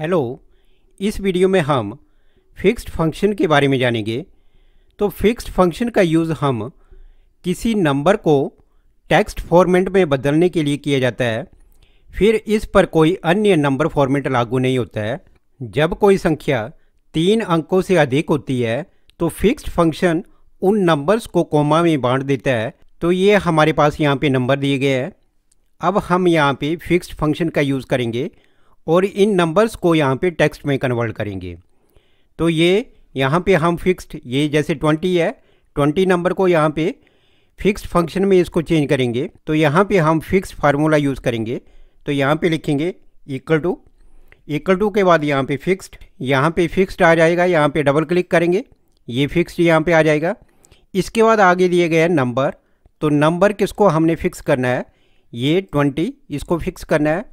hello इस video में हम फिक्स्ड फंक्शन के बारे में जानेंगे तो फिक्स्ड फंक्शन का यूज़ हम किसी नंबर को टेक्स्ट फॉर्मेट में बदलने के लिए किया जाता है फिर इस पर कोई अन्य नंबर फॉर्मेट लागू नहीं होता है जब कोई संख्या तीन अंकों से अधिक होती है तो फिक्स्ड फंक्शन उन नंबर्स को कोमा में बांट देता है तो ये हमारे पास यहाँ पर नंबर दिए गए हैं अब हम यहाँ पर फिक्स्ड फंक्शन का यूज़ करेंगे और इन नंबर्स को यहाँ पे टेक्स्ट में कन्वर्ट करेंगे तो ये यहाँ पे हम फिक्स्ड ये जैसे ट्वेंटी है ट्वेंटी नंबर को यहाँ पे फिक्स्ड फंक्शन में इसको चेंज करेंगे तो यहाँ पे हम फिक्स्ड फार्मूला यूज़ करेंगे तो यहाँ पे लिखेंगे इक्वल टू इक्वल टू के बाद यहाँ पे फिक्स्ड यहाँ पे फिक्स्ड आ जाएगा यहाँ पे डबल क्लिक करेंगे ये फिक्स्ड यहाँ पे आ जाएगा इसके बाद आगे दिए गए नंबर तो नंबर किसको हमने फिक्स करना है ये ट्वेंटी इसको फिक्स करना है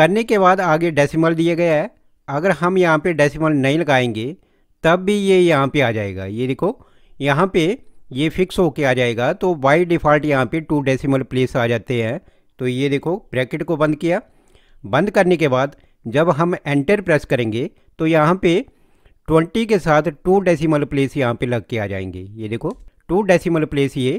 करने के बाद आगे डेसिमल दिया गया है अगर हम यहाँ पे डेसिमल नहीं लगाएंगे तब भी ये यहाँ पे आ जाएगा ये देखो यहाँ पे ये फिक्स होके आ जाएगा तो बाई डिफ़ॉल्ट यहाँ पे टू डेसिमल प्लेस आ जाते हैं तो ये देखो ब्रैकेट को बंद किया बंद करने के बाद जब हम एंटर प्रेस करेंगे तो यहाँ पे ट्वेंटी के साथ टू डेसिमल प्लेस यहाँ पे लग के आ जाएंगे ये देखो टू डेसिमल प्लेस ये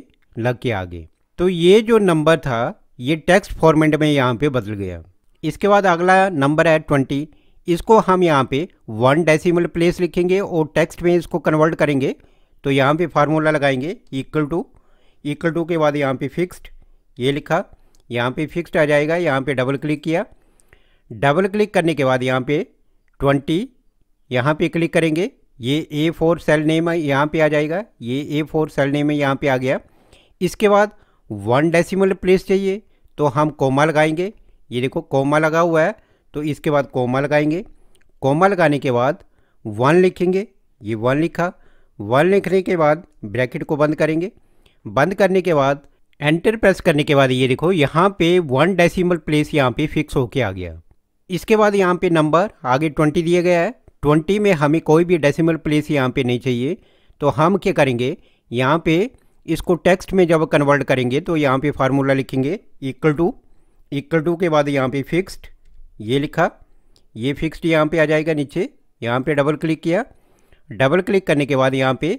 लग के आ गए तो ये जो नंबर था ये टेक्स्ट फॉर्मेट में यहाँ पे बदल गया इसके बाद अगला नंबर है ट्वेंटी इसको हम यहाँ पे वन डेसिमल प्लेस लिखेंगे और टेक्स्ट में इसको कन्वर्ट करेंगे तो यहाँ पे फार्मूला लगाएंगे इक्वल टू इक्वल टू के बाद यहाँ पे फिक्स्ड ये लिखा यहाँ पे फिक्स्ड आ जाएगा यहाँ पे डबल क्लिक किया डबल क्लिक करने के बाद यहाँ पे ट्वेंटी यहाँ पे क्लिक करेंगे ये ए फोर सेल नेम यहाँ पर आ जाएगा ये ए फोर सेल नेम है यहाँ पर आ गया इसके बाद वन डेसीमल प्लेस चाहिए तो हम कोमा लगाएंगे ये देखो कोमा लगा हुआ है तो इसके बाद कोमा लगाएंगे कोमा लगाने के बाद वन लिखेंगे ये वन लिखा वन लिखने के बाद ब्रैकेट को बंद करेंगे बंद करने के बाद एंटर प्रेस करने के बाद ये देखो यहाँ पे वन डेसिमल प्लेस यहाँ पे फिक्स होके आ गया इसके बाद यहाँ पे नंबर आगे ट्वेंटी दिया गया है ट्वेंटी में हमें कोई भी डेसिमल प्लेस यहाँ पे नहीं चाहिए तो हम क्या करेंगे यहाँ पे इसको टेक्स्ट में जब कन्वर्ट करेंगे तो यहाँ पे फार्मूला लिखेंगे इक्वल टू इक्वल टू के बाद यहाँ पे फिक्स्ड ये लिखा ये फिक्स्ड यहाँ पे आ जाएगा नीचे यहाँ पे डबल क्लिक किया डबल क्लिक करने के बाद यहाँ पे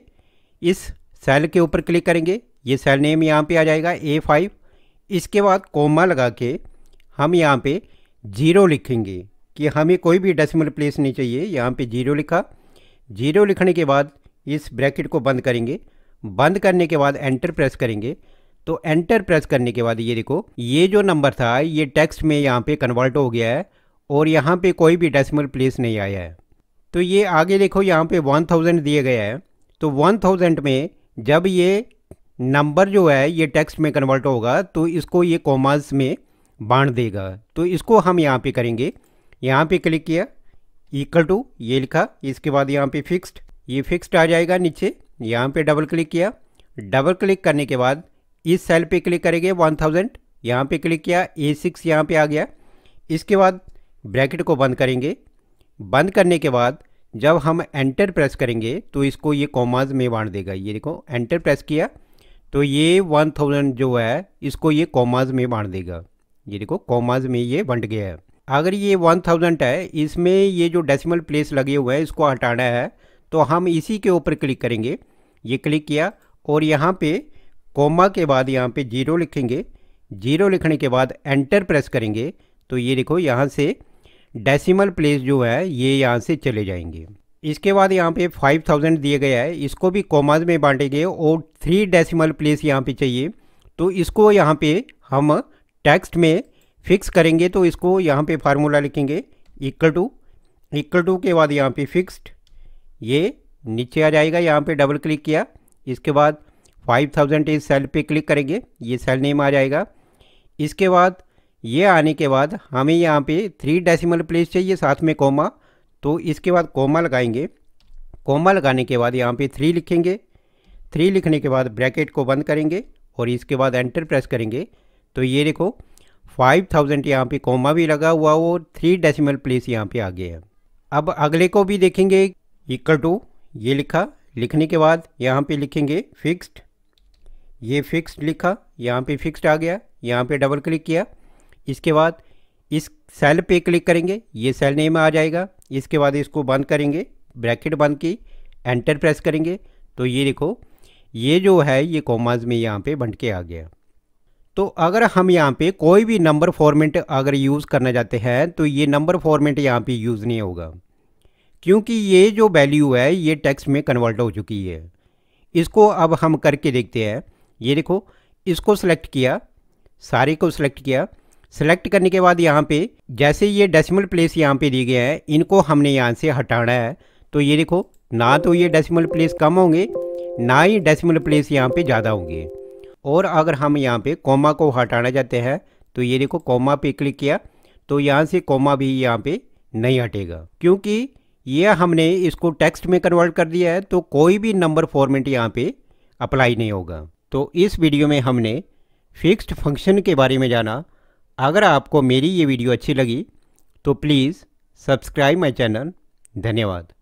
इस सेल के ऊपर क्लिक करेंगे ये सेल नेम यहाँ पे आ जाएगा ए फाइव इसके बाद कोमा लगा के हम यहाँ पे जीरो लिखेंगे कि हमें कोई भी डेसिमल प्लेस नहीं चाहिए यहाँ पे जीरो लिखा जीरो लिखने के बाद इस ब्रैकेट को बंद करेंगे बंद करने के बाद एंटर प्रेस करेंगे तो एंटर प्रेस करने के बाद ये देखो ये जो नंबर था ये टेक्स्ट में यहाँ पे कन्वर्ट हो गया है और यहाँ पे कोई भी डेसिमल प्लेस नहीं आया है तो ये आगे देखो यहाँ पे वन थाउजेंड दिया गया है तो वन थाउजेंड में जब ये नंबर जो है ये टेक्स्ट में कन्वर्ट होगा तो इसको ये कॉमर्स में बांट देगा तो इसको हम यहाँ पर करेंगे यहाँ पर क्लिक किया इक्वल टू ये लिखा इसके बाद यहाँ पर फिक्स्ड ये फिक्स्ड आ जाएगा नीचे यहाँ पर डबल क्लिक किया डबल क्लिक करने के बाद इस सेल पे क्लिक करेंगे 1000 थाउजेंड यहाँ पर क्लिक किया ए सिक्स यहाँ पर आ गया इसके बाद ब्रैकेट को बंद करेंगे बंद करने के बाद जब हम एंटर प्रेस करेंगे तो इसको ये कॉमाज में बांट देगा ये देखो एंटर प्रेस किया तो ये वन थाउजेंड जो है इसको ये कॉमाज में बांट देगा ये देखो कॉमाज में ये बंट गया है अगर ये वन थाउजेंड है इसमें ये जो डेसिमल प्लेस लगे हुए हैं इसको हटाना है तो हम इसी के ऊपर क्लिक करेंगे ये क्लिक किया और यहाँ पे कोमा के बाद यहाँ पे जीरो लिखेंगे जीरो लिखने के बाद एंटर प्रेस करेंगे तो ये देखो यहाँ से डेसिमल प्लेस जो है ये यहाँ से चले जाएंगे इसके बाद यहाँ पे 5000 दिया गया है इसको भी कोमाज में बांटेंगे और थ्री डेसिमल प्लेस यहाँ पे चाहिए तो इसको यहाँ पे हम टेक्स्ट में फिक्स करेंगे तो इसको यहाँ पे फार्मूला लिखेंगे इक्वल टू इक्वल टू के बाद यहाँ पे फिक्स्ड ये नीचे आ जाएगा यहाँ पे डबल क्लिक किया इसके बाद फाइव थाउजेंड इस सेल पे क्लिक करेंगे ये सेल नेम आ जाएगा इसके बाद ये आने के बाद हमें यहाँ पे थ्री डेसिमल प्लेस चाहिए साथ में कोमा तो इसके बाद कोमा लगाएंगे कोमा लगाने के बाद यहाँ पे थ्री लिखेंगे थ्री लिखने के बाद ब्रैकेट को बंद करेंगे और इसके बाद एंटर प्रेस करेंगे तो ये देखो फाइव थाउजेंड यहाँ पर कोमा भी लगा हुआ और थ्री डेसीमल प्लेस यहाँ पर आ गया है अब अगले को भी देखेंगे इक्वल टू ये लिखा लिखने के बाद यहाँ पे लिखेंगे फिक्स्ड ये फिक्स्ड लिखा यहाँ पे फिक्स्ड आ गया यहाँ पे डबल क्लिक किया इसके बाद इस सेल पे क्लिक करेंगे ये सेल नेम आ जाएगा इसके बाद इसको बंद करेंगे ब्रैकेट बंद की एंटर प्रेस करेंगे तो ये देखो ये जो है ये कॉमाज में यहाँ पे बंट के आ गया तो अगर हम यहाँ पे कोई भी नंबर फॉर्मेट अगर यूज़ करना चाहते हैं तो ये नंबर फॉर्मेट यहाँ पे यूज़ नहीं होगा क्योंकि ये जो वैल्यू है ये टेक्स्ट में कन्वर्ट हो चुकी है इसको अब हम करके देखते हैं ये देखो इसको सिलेक्ट किया सारे को सिलेक्ट किया सेलेक्ट करने के बाद यहाँ पे जैसे ये डेसिमल प्लेस यहाँ पे दिए गए हैं इनको हमने यहाँ से हटाना है तो ये देखो ना तो ये डेसिमल प्लेस कम होंगे ना ही डेसिमल प्लेस यहाँ पे ज़्यादा होंगे और अगर हम यहाँ पे कोमा को हटाना चाहते हैं तो ये देखो कोमा पे क्लिक किया तो यहाँ से कोमा भी यहाँ पे नहीं हटेगा क्योंकि ये हमने इसको टेक्स्ट में कन्वर्ट कर दिया है तो कोई भी नंबर फॉर्मेट यहाँ पर अप्लाई नहीं होगा तो इस वीडियो में हमने फिक्स्ड फंक्शन के बारे में जाना अगर आपको मेरी ये वीडियो अच्छी लगी तो प्लीज़ सब्सक्राइब माई चैनल धन्यवाद